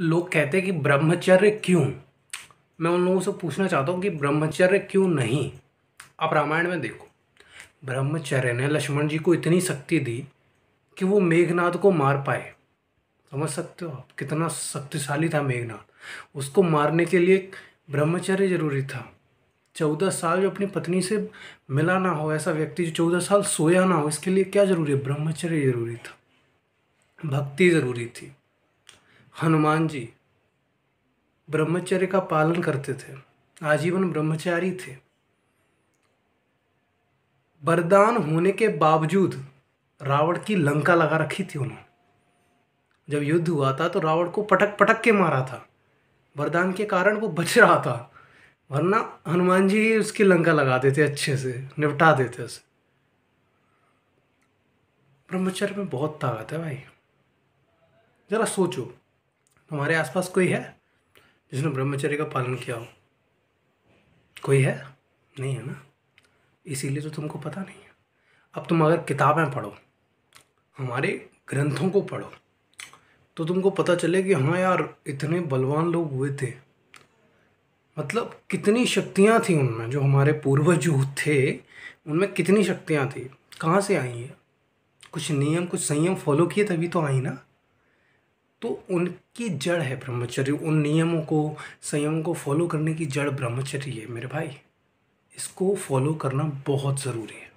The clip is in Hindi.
लोग कहते हैं कि ब्रह्मचर्य क्यों मैं उन लोगों से पूछना चाहता हूँ कि ब्रह्मचर्य क्यों नहीं आप रामायण में देखो ब्रह्मचर्य ने लक्ष्मण जी को इतनी शक्ति दी कि वो मेघनाथ को मार पाए समझ सकते हो आप कितना शक्तिशाली था मेघनाथ उसको मारने के लिए ब्रह्मचर्य जरूरी था चौदह साल जो अपनी पत्नी से मिला ना हो ऐसा व्यक्ति जो चौदह साल सोया ना हो इसके लिए क्या ज़रूरी है ब्रह्मचर्य ज़रूरी था भक्ति ज़रूरी थी हनुमान जी ब्रह्मचर्य का पालन करते थे आजीवन ब्रह्मचारी थे वरदान होने के बावजूद रावण की लंका लगा रखी थी उन्होंने जब युद्ध हुआ था तो रावण को पटक पटक के मारा था वरदान के कारण वो बच रहा था वरना हनुमान जी ही उसकी लंका लगा देते अच्छे से निपटा देते उसे ब्रह्मचर्य में बहुत ताकत है भाई ज़रा सोचो तुम्हारे आसपास कोई है जिसने ब्रह्मचर्य का पालन किया हो कोई है नहीं है ना इसीलिए तो तुमको पता नहीं है अब तुम अगर किताबें पढ़ो हमारे ग्रंथों को पढ़ो तो तुमको पता चले कि हाँ यार इतने बलवान लोग हुए थे मतलब कितनी शक्तियाँ थी उनमें जो हमारे पूर्वज थे उनमें कितनी शक्तियाँ थी कहाँ से आई हैं कुछ नियम कुछ संयम फॉलो किए तभी तो आई ना तो उनकी जड़ है ब्रह्मचर्य उन नियमों को संयमों को फॉलो करने की जड़ ब्रह्मचर्य है मेरे भाई इसको फॉलो करना बहुत ज़रूरी है